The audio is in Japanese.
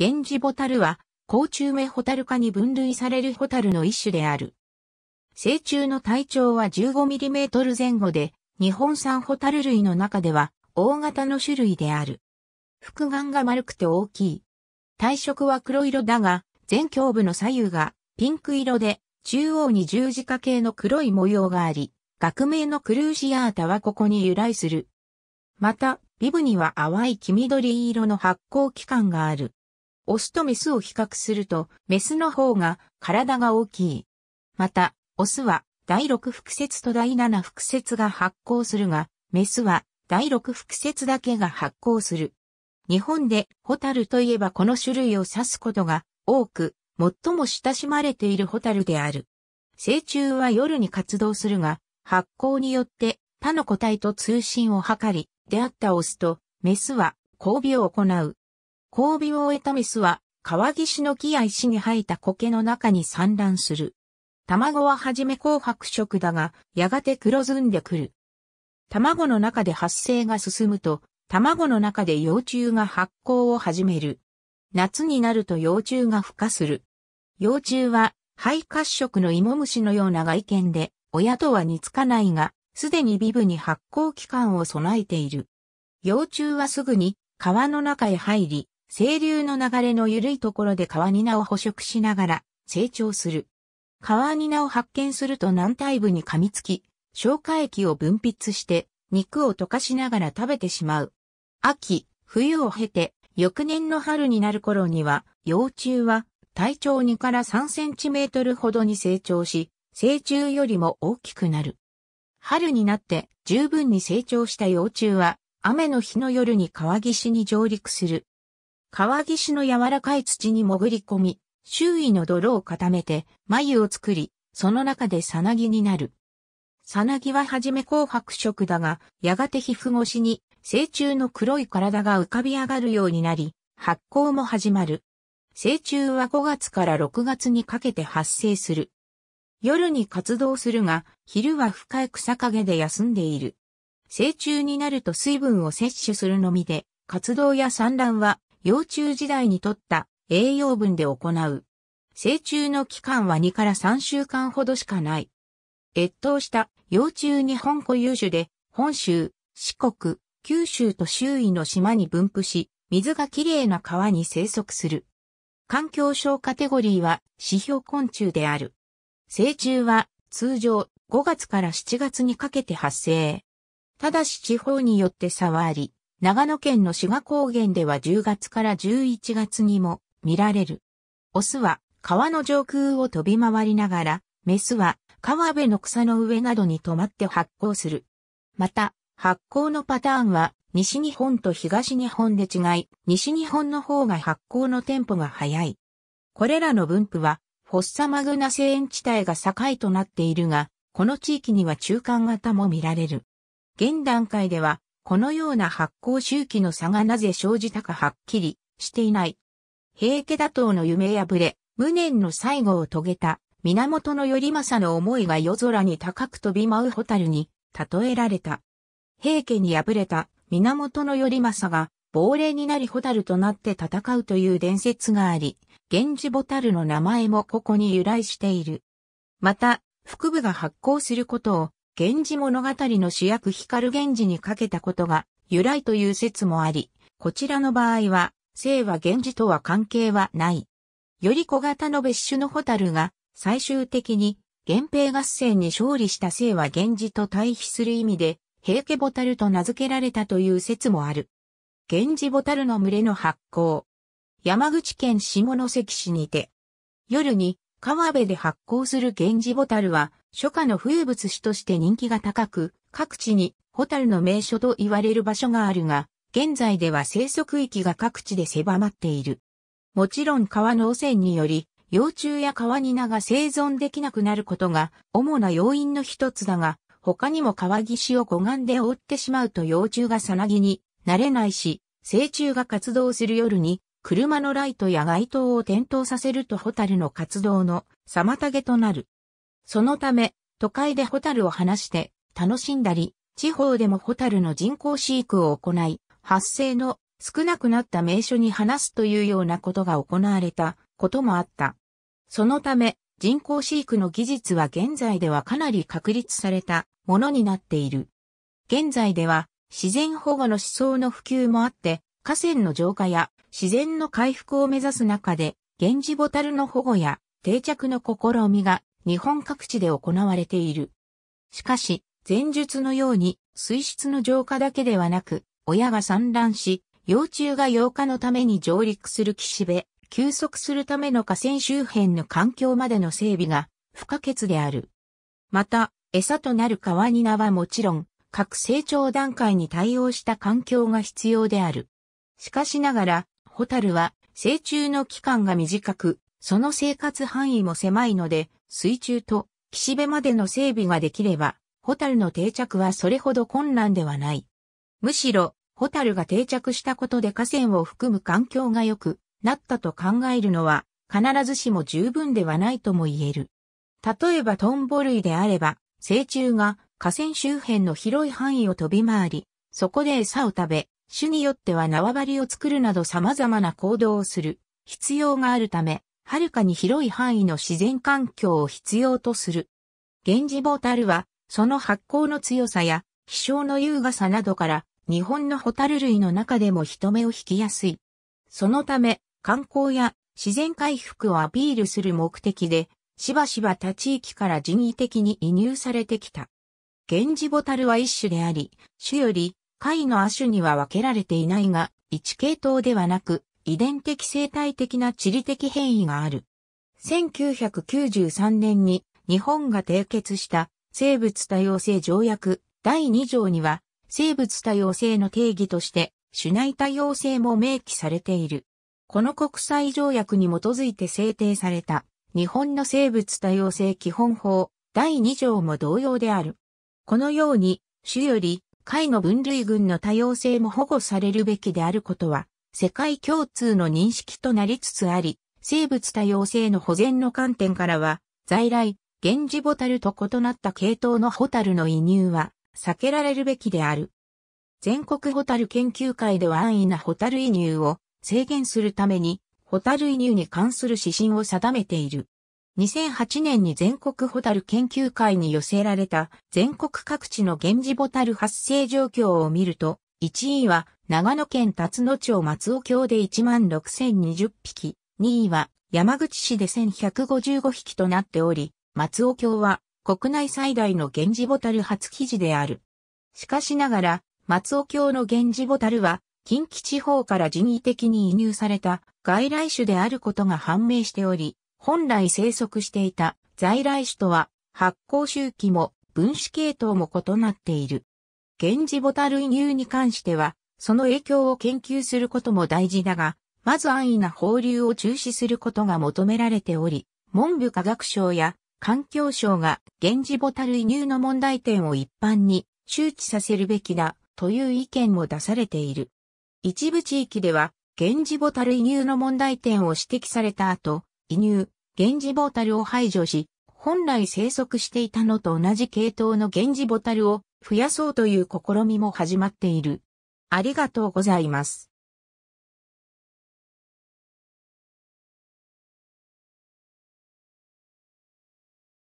源氏ボタルは、甲虫目ホタル科に分類されるホタルの一種である。成虫の体長は 15mm 前後で、日本産ホタル類の中では、大型の種類である。複眼が丸くて大きい。体色は黒色だが、前胸部の左右がピンク色で、中央に十字架形の黒い模様があり、学名のクルーシアータはここに由来する。また、ビブには淡い黄緑色の発光器官がある。オスとメスを比較すると、メスの方が体が大きい。また、オスは第6複節と第7複節が発行するが、メスは第6複節だけが発行する。日本でホタルといえばこの種類を指すことが多く、最も親しまれているホタルである。成虫は夜に活動するが、発光によって他の個体と通信を図り、出会ったオスとメスは交尾を行う。交尾を終えたメスは、川岸の木や石に生えた苔の中に産卵する。卵ははじめ紅白色だが、やがて黒ずんでくる。卵の中で発生が進むと、卵の中で幼虫が発酵を始める。夏になると幼虫が孵化する。幼虫は、肺褐色の芋虫のような外見で、親とは似つかないが、すでにビブに発酵期間を備えている。幼虫はすぐに、川の中へ入り、清流の流れの緩いところで川ニナを捕食しながら成長する。川ニナを発見すると軟体部に噛みつき、消化液を分泌して肉を溶かしながら食べてしまう。秋、冬を経て翌年の春になる頃には幼虫は体長2から3センチメートルほどに成長し、成虫よりも大きくなる。春になって十分に成長した幼虫は雨の日の夜に川岸に上陸する。川岸の柔らかい土に潜り込み、周囲の泥を固めて、眉を作り、その中でさなぎになる。さなぎははじめ紅白色だが、やがて皮膚越しに、成虫の黒い体が浮かび上がるようになり、発酵も始まる。成虫は5月から6月にかけて発生する。夜に活動するが、昼は深い草陰で休んでいる。成虫になると水分を摂取するのみで、活動や産卵は幼虫時代にとった栄養分で行う。成虫の期間は2から3週間ほどしかない。越冬した幼虫日本固有種で、本州、四国、九州と周囲の島に分布し、水がきれいな川に生息する。環境省カテゴリーは指標昆虫である。成虫は通常5月から7月にかけて発生。ただし地方によって差はあり、長野県の志賀高原では10月から11月にも見られる。オスは川の上空を飛び回りながら、メスは川辺の草の上などに止まって発光する。また、発光のパターンは西日本と東日本で違い、西日本の方が発光のテンポが早い。これらの分布は、フォッサマグナ製園地帯が境となっているが、この地域には中間型も見られる。現段階では、このような発行周期の差がなぜ生じたかはっきりしていない。平家打倒の夢破れ、無念の最後を遂げた、源頼政の思いが夜空に高く飛び舞う蛍に、例えられた。平家に敗れた、源頼政が、亡霊になり蛍となって戦うという伝説があり、源氏蛍の名前もここに由来している。また、腹部が発光することを、源氏物語の主役光源氏にかけたことが由来という説もあり、こちらの場合は、姓は源氏とは関係はない。より小型の別種のホタルが最終的に源平合戦に勝利した姓は源氏と対比する意味で平家ボタルと名付けられたという説もある。源氏ボタルの群れの発行。山口県下関市にて、夜に川辺で発行する源氏ボタルは初夏の風物詩として人気が高く、各地にホタルの名所と言われる場所があるが、現在では生息域が各地で狭まっている。もちろん川の汚染により、幼虫や川ニナが生存できなくなることが主な要因の一つだが、他にも川岸を護岸で覆ってしまうと幼虫がさなぎになれないし、成虫が活動する夜に車のライトや街灯を点灯させるとホタルの活動の妨げとなる。そのため、都会でホタルを放して楽しんだり、地方でもホタルの人工飼育を行い、発生の少なくなった名所に放すというようなことが行われたこともあった。そのため、人工飼育の技術は現在ではかなり確立されたものになっている。現在では自然保護の思想の普及もあって、河川の浄化や自然の回復を目指す中で、源氏ボタルの保護や定着の試みが日本各地で行われている。しかし、前述のように水質の浄化だけではなく、親が産卵し、幼虫が養化のために上陸する岸辺、休息するための河川周辺の環境までの整備が不可欠である。また、餌となる川に名はもちろん、各成長段階に対応した環境が必要である。しかしながら、ホタルは成虫の期間が短く、その生活範囲も狭いので、水中と岸辺までの整備ができれば、ホタルの定着はそれほど困難ではない。むしろ、ホタルが定着したことで河川を含む環境が良くなったと考えるのは、必ずしも十分ではないとも言える。例えばトンボ類であれば、成虫が河川周辺の広い範囲を飛び回り、そこで餌を食べ、種によっては縄張りを作るなど様々な行動をする必要があるため、はるかに広い範囲の自然環境を必要とする。源氏ボタルは、その発酵の強さや、気象の優雅さなどから、日本のホタル類の中でも人目を引きやすい。そのため、観光や自然回復をアピールする目的で、しばしば他地域から人為的に移入されてきた。源氏ボタルは一種であり、種より、貝の亜種には分けられていないが、一系統ではなく、遺伝的生態的な地理的変異がある。1993年に日本が締結した生物多様性条約第2条には生物多様性の定義として種内多様性も明記されている。この国際条約に基づいて制定された日本の生物多様性基本法第2条も同様である。このように種より貝の分類群の多様性も保護されるべきであることは世界共通の認識となりつつあり、生物多様性の保全の観点からは、在来、源氏ボタルと異なった系統のホタルの移入は避けられるべきである。全国ホタル研究会では安易なホタル移入を制限するために、ホタル移入に関する指針を定めている。2008年に全国ホタル研究会に寄せられた全国各地の源氏ボタル発生状況を見ると、1位は長野県辰野町松尾郷で16,020匹、2位は山口市で1155匹となっており、松尾郷は国内最大の源氏ボタル初記事である。しかしながら、松尾郷の源氏ボタルは、近畿地方から人為的に移入された外来種であることが判明しており、本来生息していた在来種とは発光周期も分子系統も異なっている。源氏ボタル移入に関しては、その影響を研究することも大事だが、まず安易な放流を中止することが求められており、文部科学省や環境省が源氏ボタル移入の問題点を一般に周知させるべきだという意見も出されている。一部地域では、源氏ボタル移入の問題点を指摘された後、移入、源氏ボタルを排除し、本来生息していたのと同じ系統の源氏ボタルを増やそうという試みも始まっている。ありがとうございます。